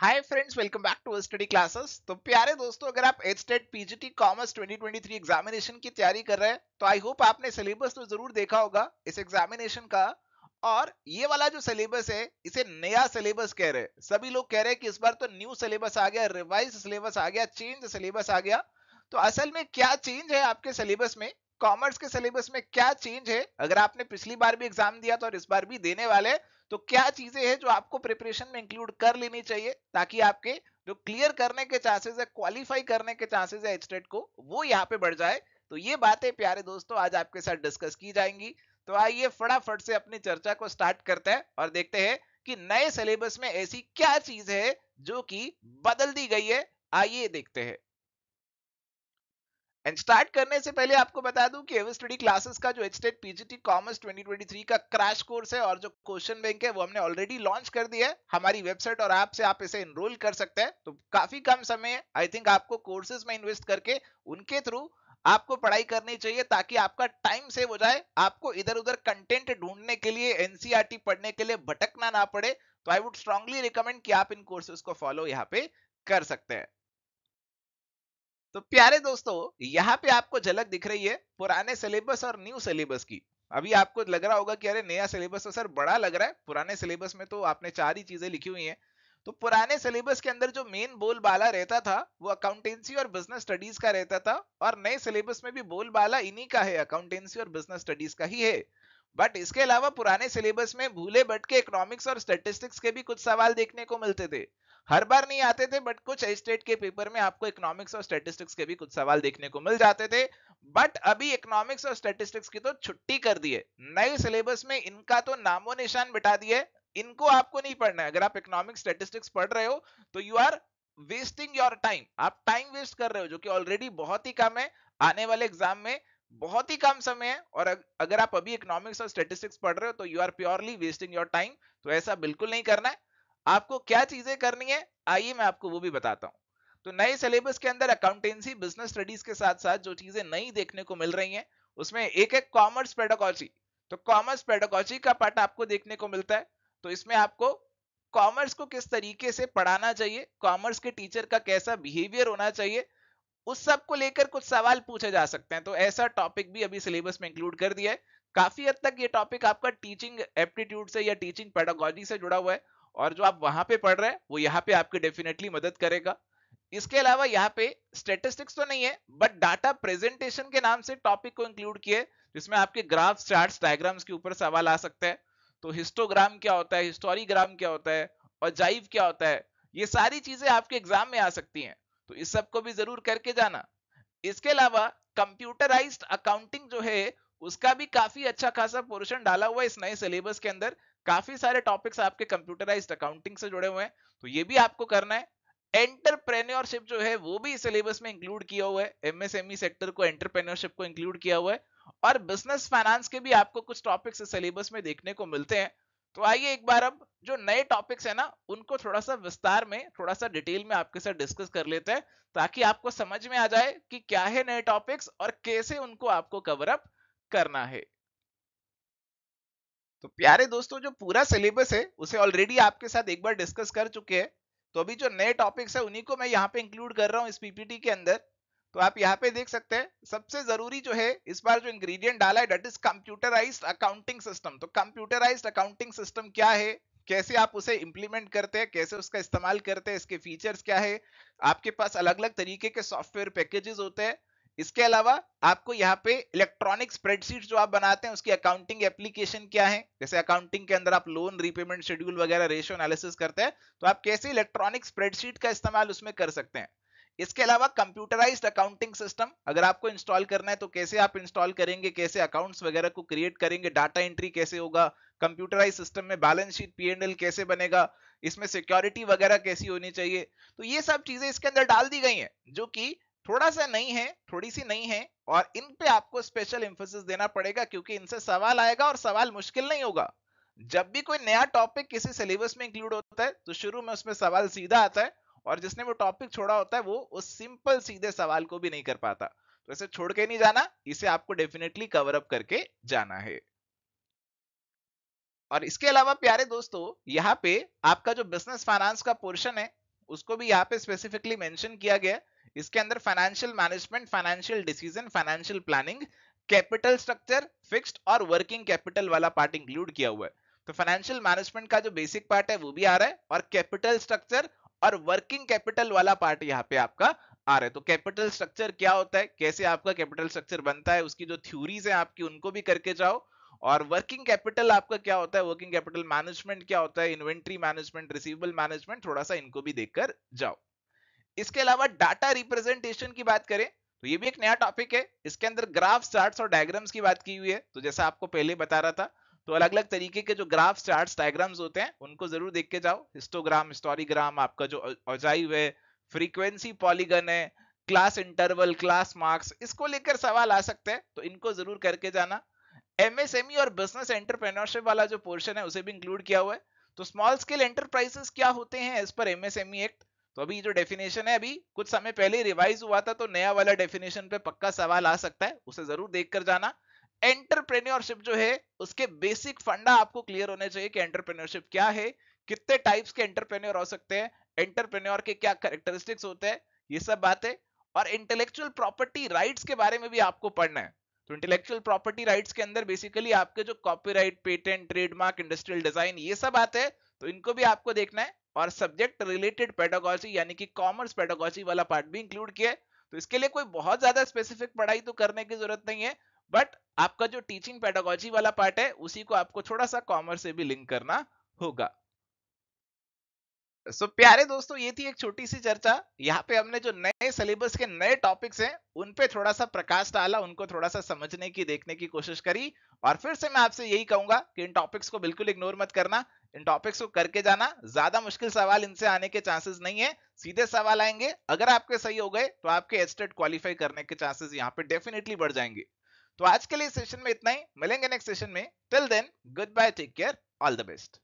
hi friends welcome back to study classes तो प्यारे दोस्तों अगर आप H HTET PGT commerce 2023 examination की तैयारी कर रहे हैं तो आई होप आपने सिलेबस तो जरूर देखा होगा इस एग्जामिनेशन का और ये वाला जो सिलेबस है इसे नया सिलेबस कह रहे हैं सभी लोग कह रहे हैं कि इस बार तो न्यू सिलेबस आ गया रिवाइज सिलेबस आ गया चेंज सिलेबस आ गया तो असल में क्या चेंज है आपके सिलेबस में कॉमर्स के सिलेबस में क्या चेंज है अगर आपने पिछली बार भी एग्जाम दिया था और इस बार भी देने वाले तो क्या चीजें हैं जो आपको प्रिपरेशन में इंक्लूड कर लेनी चाहिए ताकि आपके जो क्लियर करने के चांसेस है क्वालिफाई करने के चांसेस है एचटेट को वो यहाँ पे बढ़ जाए तो ये बातें प्यारे दोस्तों आज आपके साथ डिस्कस की जाएंगी तो आइए फटाफट से अपनी चर्चा को स्टार्ट करते हैं और देखते हैं कि नए सिलेबस में ऐसी क्या चीज है जो कि बदल दी गई है आइए देखते हैं एंड स्टार्ट करने से पहले आपको बता दूं कि एवर स्टडी क्लासेस का जो एचटेट पीजीटी कॉमर्स 2023 का क्रैश कोर्स है और जो क्वेश्चन बैंक है वो हमने ऑलरेडी लॉन्च कर दिया है हमारी वेबसाइट और ऐप से आप इसे एनरोल कर सकते हैं तो काफी कम समय है आई थिंक आपको कोर्सेज में इन्वेस्ट करके उनके थ्रू आपको पढ़ाई करनी चाहिए ताकि आपका टाइम सेव हो जाए आपको इधर उधर कंटेंट ढूंढने के लिए एनसीईआरटी e पढ़ने के लिए भटकना ना पड़े तो आई वुड स्ट्रांगली रिकमेंड कि आप इन कोर्सेज को फॉलो यहाँ पे कर सकते हैं तो प्यारे दोस्तों यहाँ पे आपको झलक दिख रही है पुराने सिलेबस और न्यू सिलेबस की अभी आपको लग रहा होगा कि अरे नया सिलेबस तो सर बड़ा लग रहा है पुराने सिलेबस में तो आपने चार ही चीजें लिखी हुई है तो पुराने सिलेबस के अंदर जो मेन बोल बाला रहता था वो अकाउंटेंसी और बिजनेस स्टडीज का रहता था और नए सिलेबस में भी बोल बाला इन्हीं का है अकाउंटेंसी और बिजनेस स्टडीज का ही है बट इसके अलावा पुराने सिलेबस में भूले भटके इकोनॉमिक्स और स्टेटिस्टिक्स के भी कुछ सवाल देखने को मिलते थे हर बार नहीं आते थे बट कुछ स्टेट के पेपर में आपको इकोनॉमिक्स और स्टेटिस्टिक्स के भी कुछ सवाल देखने को मिल जाते थे बट अभी इकोनॉमिक्स और स्टेटिस्टिक्स की तो छुट्टी कर दी है नए सिलेबस में इनका तो नामो निशान बिठा दिए इनको आपको नहीं पढ़ना है अगर आप इकोनॉमिक्स स्टेटिस्टिक्स पढ़ रहे हो तो you are wasting your time आप टाइम वेस्ट कर रहे हो जो कि ऑलरेडी बहुत ही कम है आने वाले एग्जाम में बहुत ही कम समय है और अगर आप अभी इकोनॉमिक्स और स्टेटिस्टिक्स पढ़ रहे हो तो you are purely wasting your time तो ऐसा बिल्कुल नहीं करना है आपको क्या चीजें करनी है आइए मैं आपको वो भी बताता हूँ तो नए सिलेबस के अंदर अकाउंटेंसी बिजनेस स्टडीज के साथ साथ जो चीजें नई देखने को मिल रही हैं उसमें एक एक कॉमर्स पेडागोजी तो कॉमर्स पेडागोजी का पार्ट आपको देखने को मिलता है तो इसमें आपको कॉमर्स को किस तरीके से पढ़ाना चाहिए कॉमर्स के टीचर का कैसा बिहेवियर होना चाहिए उस सब को लेकर कुछ सवाल पूछे जा सकते हैं तो ऐसा टॉपिक भी अभी सिलेबस में इंक्लूड कर दिया है काफी हद तक ये टॉपिक आपका टीचिंग एप्टीट्यूड से या टीचिंग पेडागोजी से जुड़ा हुआ है और जो आप वहां पे पढ़ रहे हैं वो यहाँ पे आपकी डेफिनेटली मदद करेगा इसके अलावा यहाँ पे स्टेटिस्टिक्स तो नहीं है बट डाटा प्रेजेंटेशन के नाम से टॉपिक को इंक्लूड किए जिसमें आपके ग्राफ चार्ट डायग्राम्स के ऊपर सवाल आ सकते हैं तो हिस्टोग्राम क्या होता है हिस्टोरीग्राम क्या होता है और जाइव क्या होता है ये सारी चीजें आपके एग्जाम में आ सकती हैं तो इस सब को भी जरूर करके जाना इसके अलावा कंप्यूटराइज्ड अकाउंटिंग जो है उसका भी काफी अच्छा खासा पोर्शन डाला हुआ है इस नए सिलेबस के अंदर काफी सारे टॉपिक्स आपके कंप्यूटराइज अकाउंटिंग से जुड़े हुए हैं तो ये भी आपको करना है एंटरप्रेन्योरशिप जो है वो भी सिलेबस में इंक्लूड किया हुआ है एमएसएमई सेक्टर e को एंटरप्रेन्योरशिप को इंक्लूड किया हुआ है और बिजनेस फाइनेंस के भी आपको कुछ टॉपिक्स सिलेबस में देखने को मिलते हैं तो आइए एक बार अब जो नए टॉपिक्स है ना उनको थोड़ा सा विस्तार में थोड़ा सा डिटेल में आपके साथ डिस्कस कर लेते हैं ताकि आपको समझ में आ जाए कि क्या है नए टॉपिक्स और कैसे उनको आपको कवर अप करना है तो प्यारे दोस्तों जो पूरा सिलेबस है उसे ऑलरेडी आपके साथ एक बार डिस्कस कर चुके हैं तो अभी जो नए टॉपिक्स है उन्हीं को मैं यहाँ पे इंक्लूड कर रहा हूँ इस पीपीटी के अंदर तो आप यहाँ पे देख सकते हैं सबसे जरूरी जो है इस बार जो इंग्रेडिएंट डाला है that is computerised accounting system तो कंप्यूटराइज अकाउंटिंग सिस्टम क्या है कैसे आप उसे इंप्लीमेंट करते हैं कैसे उसका इस्तेमाल करते हैं इसके फीचर्स क्या है आपके पास अलग अलग तरीके के सॉफ्टवेयर पैकेजेस होते हैं इसके अलावा आपको यहाँ पे इलेक्ट्रॉनिक स्प्रेडशीट जो आप बनाते हैं उसकी अकाउंटिंग एप्लीकेशन क्या है जैसे अकाउंटिंग के अंदर आप लोन रीपेमेंट शेड्यूल वगैरह रेशियो एनालिसिस करते हैं तो आप कैसे इलेक्ट्रॉनिक स्प्रेडशीट का इस्तेमाल उसमें कर सकते हैं इसके अलावा कंप्यूटराइज्ड अकाउंटिंग सिस्टम अगर आपको इंस्टॉल करना है तो कैसे आप इंस्टॉल करेंगे कैसे अकाउंट्स वगैरह को क्रिएट करेंगे डाटा एंट्री कैसे होगा कंप्यूटराइज सिस्टम में बैलेंस शीट पीएनएल कैसे बनेगा इसमें सिक्योरिटी वगैरह कैसी होनी चाहिए तो ये सब चीजें इसके अंदर डाल दी गई हैं जो कि थोड़ा सा नहीं है थोड़ी सी नहीं है और इन पे आपको स्पेशल इंफोसिस देना पड़ेगा क्योंकि इनसे सवाल आएगा और सवाल मुश्किल नहीं होगा जब भी कोई नया टॉपिक किसी सिलेबस में इंक्लूड होता है तो शुरू में उसमें सवाल सीधा आता है और जिसने वो टॉपिक छोड़ा होता है वो उस सिंपल सीधे सवाल को भी नहीं कर पाता तो इसे छोड़ के नहीं जाना इसे आपको डेफिनेटली कवर अप करके जाना है और इसके अलावा प्यारे दोस्तों यहाँ पे आपका जो बिजनेस फाइनेंस का पोर्शन है उसको भी यहाँ पे स्पेसिफिकली मेंशन किया गया है इसके अंदर financial management financial decision financial planning capital structure fixed और वर्किंग कैपिटल वाला पार्ट इंक्लूड किया हुआ है तो फाइनेंशियल मैनेजमेंट का जो बेसिक पार्ट है वो भी आ रहा है और कैपिटल स्ट्रक्चर और वर्किंग कैपिटल वाला पार्ट यहाँ पे आपका आ रहा है तो कैपिटल स्ट्रक्चर क्या होता है कैसे आपका कैपिटल स्ट्रक्चर बनता है उसकी जो थ्यूरीज है आपकी उनको भी करके जाओ और वर्किंग कैपिटल आपका क्या होता है वर्किंग कैपिटल मैनेजमेंट क्या होता है इन्वेंट्री मैनेजमेंट रिसीवेबल मैनेजमेंट थोड़ा सा इनको भी देखकर जाओ इसके अलावा डाटा रिप्रेजेंटेशन की बात करें तो ये भी एक नया टॉपिक है इसके अंदर ग्राफ चार्ट्स और डायग्राम्स की बात की हुई है तो जैसा आपको पहले बता रहा था तो अलग अलग तरीके के जो ग्राफ चार्ट्स डायग्राम्स होते हैं उनको जरूर देख के जाओ हिस्टोग्राम हिस्टोरीग्राम आपका जो औजाइव है फ्रीक्वेंसी पॉलीगन है क्लास इंटरवल क्लास मार्क्स इसको लेकर सवाल आ सकते हैं तो इनको जरूर करके जाना एमएसएमई e और बिजनेस एंटरप्रेन्योरशिप वाला जो पोर्शन है उसे भी इंक्लूड किया हुआ है तो स्मॉल स्केल एंटरप्राइजेस क्या होते हैं एज पर एमएसएमई एक्ट तो अभी जो डेफिनेशन है अभी कुछ समय पहले रिवाइज हुआ था तो नया वाला डेफिनेशन पे पक्का सवाल आ सकता है उसे जरूर देख कर जाना एंटरप्रेन्योरशिप जो है उसके बेसिक फंडा आपको क्लियर होने चाहिए कि एंटरप्रेन्योरशिप क्या है कितने टाइप्स के एंटरप्रेन्योर हो सकते हैं एंटरप्रेन्योर के क्या करेक्टरिस्टिक्स होते हैं ये सब बातें और इंटेलेक्चुअल प्रॉपर्टी राइट्स के बारे में भी आपको पढ़ना है तो इंटेलेक्चुअल प्रॉपर्टी राइट्स के अंदर बेसिकली आपके जो copyright patent trademark industrial design ये सब आते हैं तो इनको भी आपको देखना है और सब्जेक्ट रिलेटेड पेडागोजी यानी कि कॉमर्स पेडागोजी वाला पार्ट भी इंक्लूड किया है तो इसके लिए कोई बहुत ज्यादा स्पेसिफिक पढ़ाई तो करने की जरूरत नहीं है बट आपका जो टीचिंग पेडागोजी वाला पार्ट है उसी को आपको थोड़ा सा कॉमर्स से भी लिंक करना होगा सो so, प्यारे दोस्तों ये थी एक छोटी सी चर्चा यहाँ पे हमने जो नए सिलेबस के नए टॉपिक्स हैं उन पे थोड़ा सा प्रकाश डाला उनको थोड़ा सा समझने की देखने की कोशिश करी और फिर से मैं आपसे यही कहूंगा कि इन टॉपिक्स को बिल्कुल इग्नोर मत करना इन टॉपिक्स को करके जाना ज्यादा मुश्किल सवाल इनसे आने के चांसेस नहीं है सीधे सवाल आएंगे अगर आपके सही हो गए तो आपके एस्टेट क्वालिफाई करने के चांसेस यहाँ पे डेफिनेटली बढ़ जाएंगे तो आज के लिए सेशन में इतना ही मिलेंगे नेक्स्ट सेशन में till then goodbye take care all the best